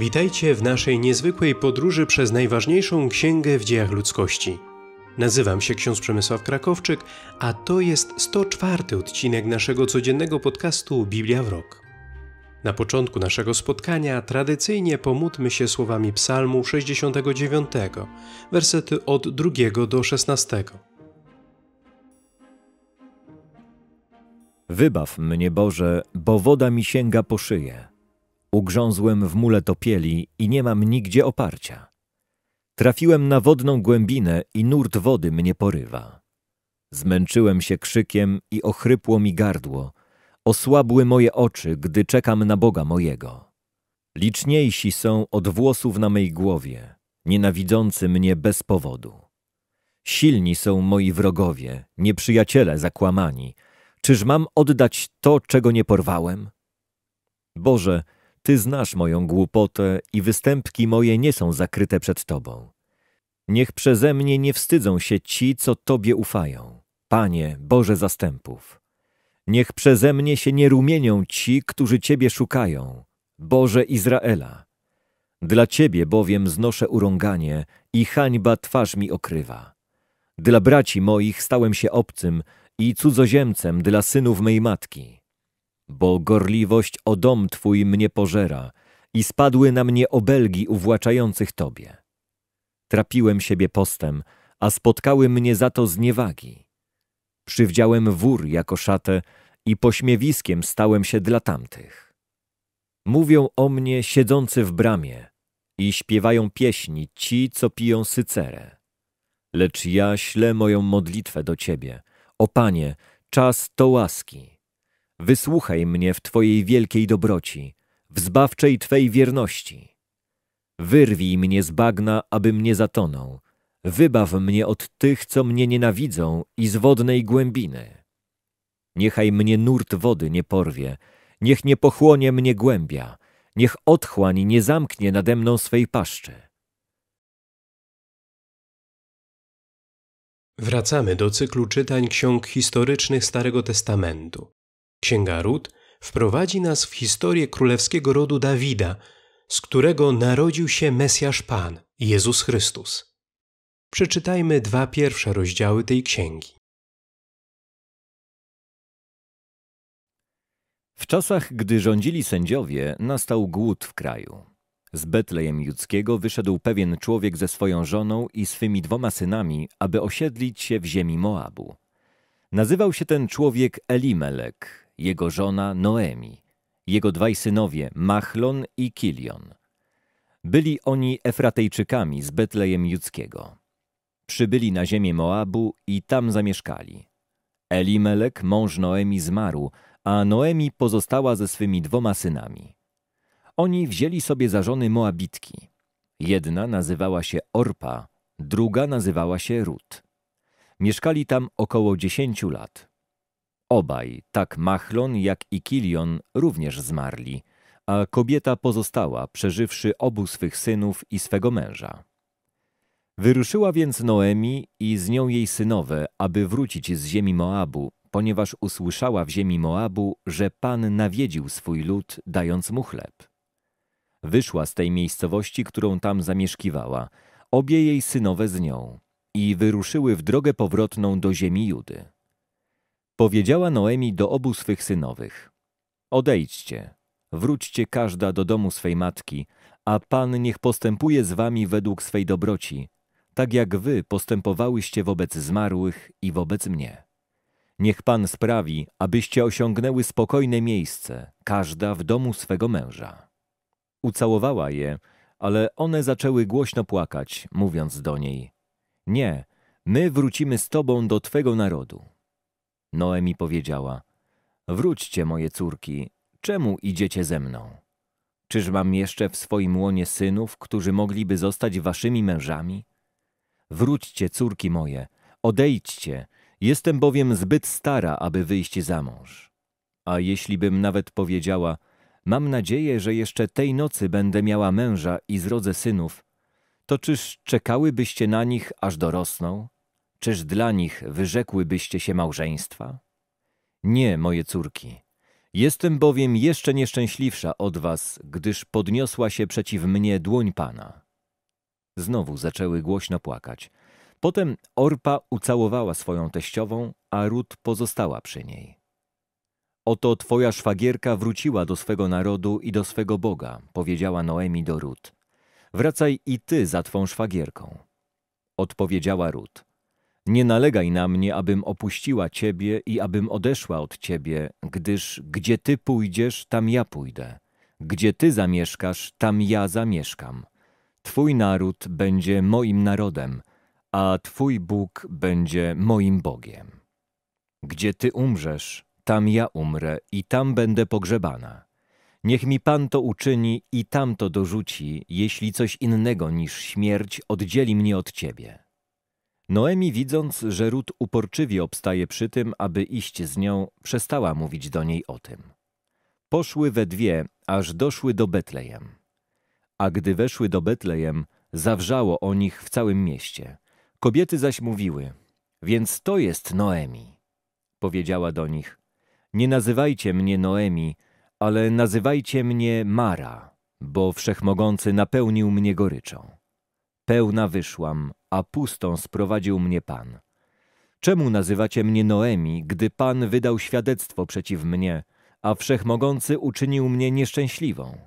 Witajcie w naszej niezwykłej podróży przez najważniejszą księgę w dziejach ludzkości. Nazywam się ksiądz Przemysław Krakowczyk, a to jest 104 odcinek naszego codziennego podcastu Biblia w rok. Na początku naszego spotkania tradycyjnie pomódmy się słowami Psalmu 69, wersety od 2 do 16. Wybaw mnie Boże, bo woda mi sięga po szyję Ugrzązłem w mule topieli i nie mam nigdzie oparcia. Trafiłem na wodną głębinę i nurt wody mnie porywa. Zmęczyłem się krzykiem i ochrypło mi gardło. Osłabły moje oczy, gdy czekam na Boga mojego. Liczniejsi są od włosów na mej głowie, nienawidzący mnie bez powodu. Silni są moi wrogowie, nieprzyjaciele zakłamani. Czyż mam oddać to, czego nie porwałem? Boże, ty znasz moją głupotę i występki moje nie są zakryte przed Tobą. Niech przeze mnie nie wstydzą się ci, co Tobie ufają. Panie, Boże zastępów. Niech przeze mnie się nie rumienią ci, którzy Ciebie szukają. Boże Izraela. Dla Ciebie bowiem znoszę urąganie i hańba twarz mi okrywa. Dla braci moich stałem się obcym i cudzoziemcem dla synów mej matki bo gorliwość o dom Twój mnie pożera i spadły na mnie obelgi uwłaczających Tobie. Trapiłem siebie postem, a spotkały mnie za to zniewagi. Przywdziałem wór jako szatę i pośmiewiskiem stałem się dla tamtych. Mówią o mnie siedzący w bramie i śpiewają pieśni ci, co piją sycerę. Lecz ja ślę moją modlitwę do Ciebie. O Panie, czas to łaski Wysłuchaj mnie w Twojej wielkiej dobroci, w zbawczej Twej wierności. Wyrwij mnie z bagna, aby mnie zatonął. Wybaw mnie od tych, co mnie nienawidzą i z wodnej głębiny. Niechaj mnie nurt wody nie porwie, niech nie pochłonie mnie głębia, niech otchłań nie zamknie nade mną swej paszczy. Wracamy do cyklu czytań ksiąg historycznych Starego Testamentu. Księga Ród wprowadzi nas w historię królewskiego rodu Dawida, z którego narodził się Mesjasz Pan, Jezus Chrystus. Przeczytajmy dwa pierwsze rozdziały tej księgi. W czasach, gdy rządzili sędziowie, nastał głód w kraju. Z Betlejem Judzkiego wyszedł pewien człowiek ze swoją żoną i swymi dwoma synami, aby osiedlić się w ziemi Moabu. Nazywał się ten człowiek Elimelek, jego żona Noemi, jego dwaj synowie Machlon i Kilion. Byli oni Efratejczykami z Betlejem Judzkiego. Przybyli na ziemię Moabu i tam zamieszkali. Elimelek, mąż Noemi, zmarł, a Noemi pozostała ze swymi dwoma synami. Oni wzięli sobie za żony Moabitki. Jedna nazywała się Orpa, druga nazywała się Rut. Mieszkali tam około dziesięciu lat. Obaj, tak Machlon jak i Kilion, również zmarli, a kobieta pozostała, przeżywszy obu swych synów i swego męża. Wyruszyła więc Noemi i z nią jej synowe, aby wrócić z ziemi Moabu, ponieważ usłyszała w ziemi Moabu, że Pan nawiedził swój lud, dając mu chleb. Wyszła z tej miejscowości, którą tam zamieszkiwała, obie jej synowe z nią i wyruszyły w drogę powrotną do ziemi Judy. Powiedziała Noemi do obu swych synowych: Odejdźcie, wróćcie każda do domu swej matki, a Pan niech postępuje z wami według swej dobroci, tak jak wy postępowałyście wobec zmarłych i wobec mnie. Niech Pan sprawi, abyście osiągnęły spokojne miejsce, każda w domu swego męża. Ucałowała je, ale one zaczęły głośno płakać, mówiąc do niej: Nie, my wrócimy z tobą do twego narodu. Noemi powiedziała, Wróćcie, moje córki, czemu idziecie ze mną? Czyż mam jeszcze w swoim łonie synów, którzy mogliby zostać waszymi mężami? Wróćcie, córki moje, odejdźcie, jestem bowiem zbyt stara, aby wyjść za mąż. A jeśli bym nawet powiedziała, mam nadzieję, że jeszcze tej nocy będę miała męża i zrodzę synów, to czyż czekałybyście na nich, aż dorosną? Czyż dla nich wyrzekłybyście się małżeństwa? Nie, moje córki. Jestem bowiem jeszcze nieszczęśliwsza od was, gdyż podniosła się przeciw mnie dłoń Pana. Znowu zaczęły głośno płakać. Potem Orpa ucałowała swoją teściową, a Rut pozostała przy niej. Oto twoja szwagierka wróciła do swego narodu i do swego Boga, powiedziała Noemi do Rut. Wracaj i ty za twą szwagierką. Odpowiedziała Rut. Nie nalegaj na mnie, abym opuściła Ciebie i abym odeszła od Ciebie, gdyż gdzie Ty pójdziesz, tam ja pójdę. Gdzie Ty zamieszkasz, tam ja zamieszkam. Twój naród będzie moim narodem, a Twój Bóg będzie moim Bogiem. Gdzie Ty umrzesz, tam ja umrę i tam będę pogrzebana. Niech mi Pan to uczyni i tam to dorzuci, jeśli coś innego niż śmierć oddzieli mnie od Ciebie. Noemi, widząc, że Rut uporczywie obstaje przy tym, aby iść z nią, przestała mówić do niej o tym. Poszły we dwie, aż doszły do Betlejem. A gdy weszły do Betlejem, zawrzało o nich w całym mieście. Kobiety zaś mówiły, więc to jest Noemi. Powiedziała do nich, nie nazywajcie mnie Noemi, ale nazywajcie mnie Mara, bo Wszechmogący napełnił mnie goryczą. Pełna wyszłam, a pustą sprowadził mnie Pan. Czemu nazywacie mnie Noemi, gdy Pan wydał świadectwo przeciw mnie, a Wszechmogący uczynił mnie nieszczęśliwą?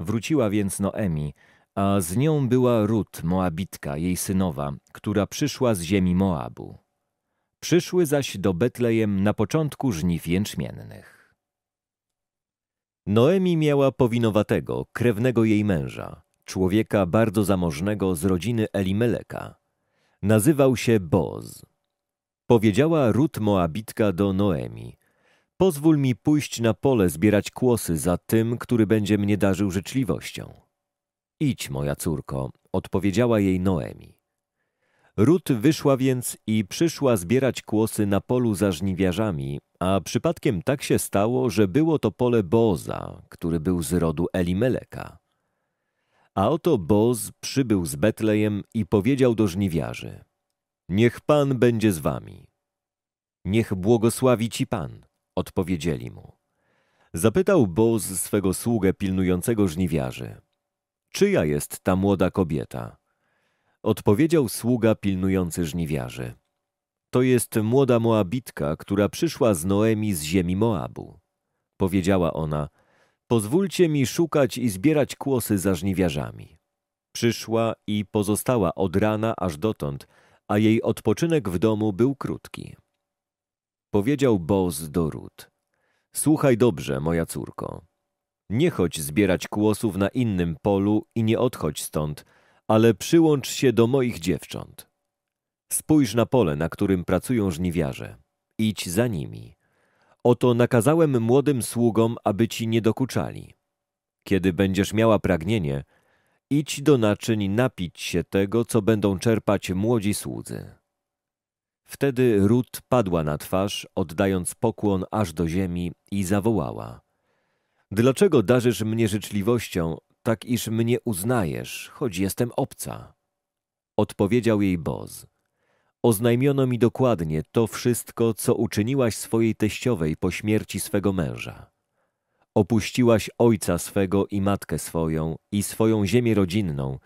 Wróciła więc Noemi, a z nią była Rut, Moabitka, jej synowa, która przyszła z ziemi Moabu. Przyszły zaś do Betlejem na początku żniw jęczmiennych. Noemi miała powinowatego, krewnego jej męża, człowieka bardzo zamożnego z rodziny Elimeleka. Nazywał się Boz. Powiedziała Rut Moabitka do Noemi. Pozwól mi pójść na pole zbierać kłosy za tym, który będzie mnie darzył życzliwością. Idź, moja córko, odpowiedziała jej Noemi. Rut wyszła więc i przyszła zbierać kłosy na polu za żniwiarzami, a przypadkiem tak się stało, że było to pole Boza, który był z rodu Elimeleka. A oto Boz przybył z Betlejem i powiedział do żniwiarzy, Niech Pan będzie z wami. Niech błogosławi ci Pan, odpowiedzieli mu. Zapytał Boz swego sługę pilnującego żniwiarzy, czyja jest ta młoda kobieta? Odpowiedział sługa pilnujący żniwiarzy. To jest młoda Moabitka, która przyszła z Noemi z ziemi Moabu. Powiedziała ona, Pozwólcie mi szukać i zbierać kłosy za żniwiarzami. Przyszła i pozostała od rana aż dotąd, a jej odpoczynek w domu był krótki. Powiedział Boz do Rut. Słuchaj dobrze, moja córko. Nie chodź zbierać kłosów na innym polu i nie odchodź stąd, ale przyłącz się do moich dziewcząt. Spójrz na pole, na którym pracują żniwiarze. Idź za nimi. Oto nakazałem młodym sługom, aby ci nie dokuczali. Kiedy będziesz miała pragnienie, idź do naczyń napić się tego, co będą czerpać młodzi słudzy. Wtedy Rut padła na twarz, oddając pokłon aż do ziemi i zawołała. Dlaczego darzysz mnie życzliwością, tak iż mnie uznajesz, choć jestem obca? Odpowiedział jej Boz – Oznajmiono mi dokładnie to wszystko, co uczyniłaś swojej teściowej po śmierci swego męża. Opuściłaś ojca swego i matkę swoją i swoją ziemię rodzinną,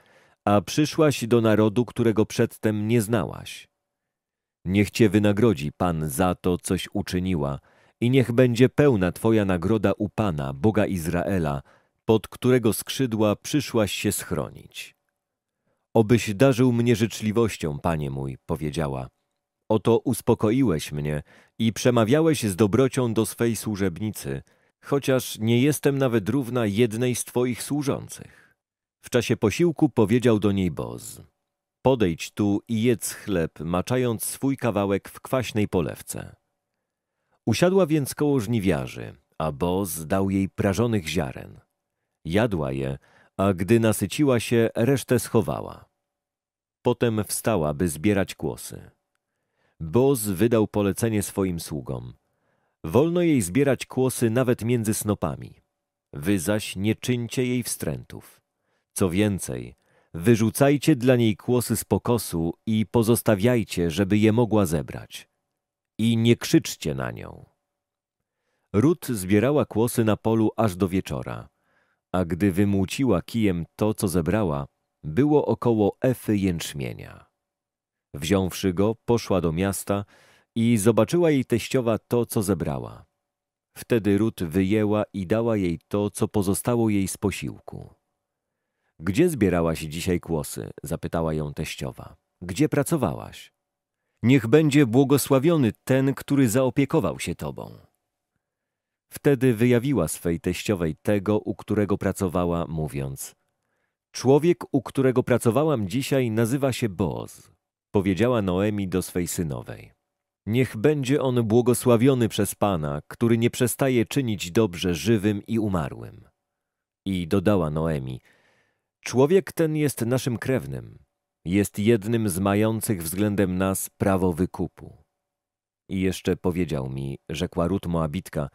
a przyszłaś do narodu, którego przedtem nie znałaś. Niech cię wynagrodzi Pan za to, coś uczyniła i niech będzie pełna twoja nagroda u Pana, Boga Izraela, pod którego skrzydła przyszłaś się schronić. Obyś darzył mnie życzliwością, panie mój, powiedziała. Oto uspokoiłeś mnie i przemawiałeś z dobrocią do swej służebnicy, chociaż nie jestem nawet równa jednej z twoich służących. W czasie posiłku powiedział do niej Boz. Podejdź tu i jedz chleb, maczając swój kawałek w kwaśnej polewce. Usiadła więc koło żniwiarzy, a Boz dał jej prażonych ziaren. Jadła je, a gdy nasyciła się, resztę schowała. Potem wstała, by zbierać kłosy. Boz wydał polecenie swoim sługom. Wolno jej zbierać kłosy nawet między snopami. Wy zaś nie czyńcie jej wstrętów. Co więcej, wyrzucajcie dla niej kłosy z pokosu i pozostawiajcie, żeby je mogła zebrać. I nie krzyczcie na nią. Rut zbierała kłosy na polu aż do wieczora a gdy wymłóciła kijem to, co zebrała, było około efy jęczmienia. Wziąwszy go, poszła do miasta i zobaczyła jej teściowa to, co zebrała. Wtedy Rut wyjęła i dała jej to, co pozostało jej z posiłku. Gdzie zbierałaś dzisiaj kłosy? zapytała ją teściowa. Gdzie pracowałaś? Niech będzie błogosławiony ten, który zaopiekował się tobą. Wtedy wyjawiła swej teściowej tego, u którego pracowała, mówiąc: Człowiek, u którego pracowałam dzisiaj, nazywa się Boz. Powiedziała Noemi do swej synowej: Niech będzie on błogosławiony przez Pana, który nie przestaje czynić dobrze żywym i umarłym. I dodała Noemi: Człowiek ten jest naszym krewnym, jest jednym z mających względem nas prawo wykupu. I jeszcze powiedział mi, rzekła Rut Moabitka,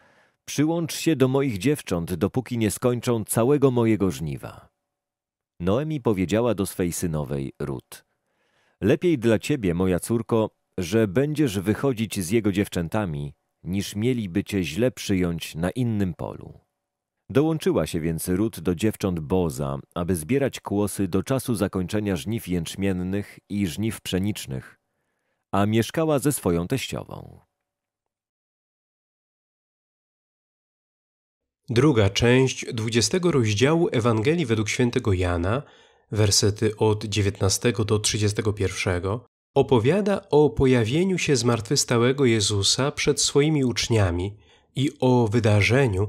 Przyłącz się do moich dziewcząt, dopóki nie skończą całego mojego żniwa. Noemi powiedziała do swej synowej Rut. Lepiej dla ciebie, moja córko, że będziesz wychodzić z jego dziewczętami, niż mieliby cię źle przyjąć na innym polu. Dołączyła się więc Rut do dziewcząt Boza, aby zbierać kłosy do czasu zakończenia żniw jęczmiennych i żniw pszenicznych, a mieszkała ze swoją teściową. Druga część dwudziestego rozdziału Ewangelii według świętego Jana, wersety od 19 do 31, opowiada o pojawieniu się zmartwychwstałego Jezusa przed swoimi uczniami i o wydarzeniu,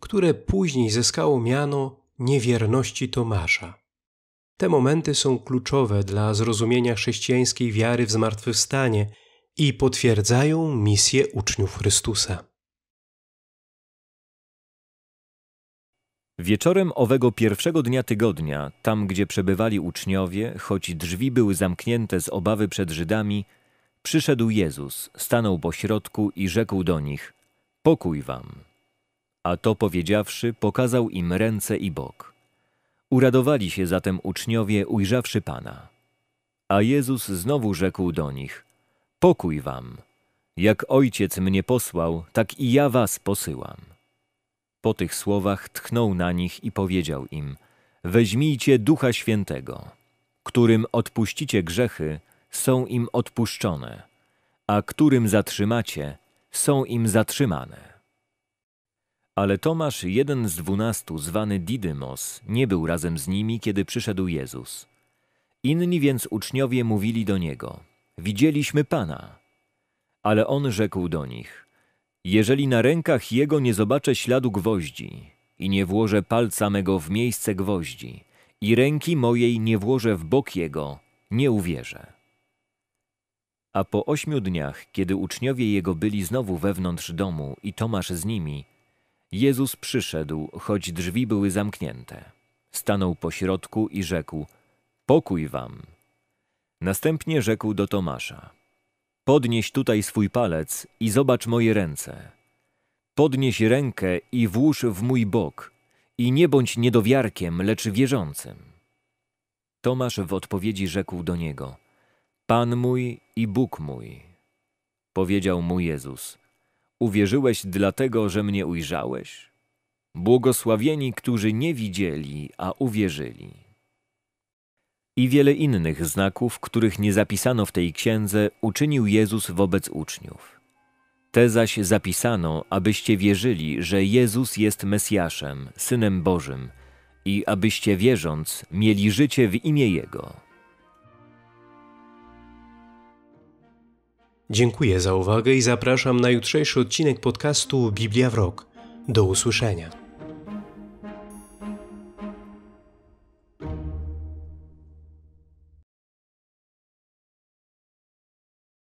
które później zyskało miano niewierności Tomasza. Te momenty są kluczowe dla zrozumienia chrześcijańskiej wiary w zmartwychwstanie i potwierdzają misję uczniów Chrystusa. Wieczorem owego pierwszego dnia tygodnia, tam gdzie przebywali uczniowie, choć drzwi były zamknięte z obawy przed Żydami, przyszedł Jezus, stanął środku i rzekł do nich: Pokój wam. A to powiedziawszy, pokazał im ręce i bok. Uradowali się zatem uczniowie, ujrzawszy Pana. A Jezus znowu rzekł do nich: Pokój wam. Jak ojciec mnie posłał, tak i ja was posyłam. Po tych słowach tchnął na nich i powiedział im: Weźmijcie Ducha Świętego, którym odpuścicie grzechy, są im odpuszczone, a którym zatrzymacie, są im zatrzymane. Ale Tomasz, jeden z dwunastu, zwany Didymos, nie był razem z nimi, kiedy przyszedł Jezus. Inni więc uczniowie mówili do niego: Widzieliśmy Pana. Ale on rzekł do nich: jeżeli na rękach jego nie zobaczę śladu gwoździ i nie włożę palca mego w miejsce gwoździ i ręki mojej nie włożę w bok jego, nie uwierzę. A po ośmiu dniach, kiedy uczniowie jego byli znowu wewnątrz domu i Tomasz z nimi, Jezus przyszedł, choć drzwi były zamknięte. Stanął po środku i rzekł: Pokój wam. Następnie rzekł do Tomasza: Podnieś tutaj swój palec i zobacz moje ręce. Podnieś rękę i włóż w mój bok i nie bądź niedowiarkiem, lecz wierzącym. Tomasz w odpowiedzi rzekł do niego: Pan mój i Bóg mój. Powiedział mu Jezus: Uwierzyłeś dlatego, że mnie ujrzałeś? Błogosławieni, którzy nie widzieli, a uwierzyli i wiele innych znaków, których nie zapisano w tej księdze, uczynił Jezus wobec uczniów. Te zaś zapisano, abyście wierzyli, że Jezus jest Mesjaszem, Synem Bożym, i abyście wierząc mieli życie w imię Jego. Dziękuję za uwagę i zapraszam na jutrzejszy odcinek podcastu Biblia w Rok. Do usłyszenia.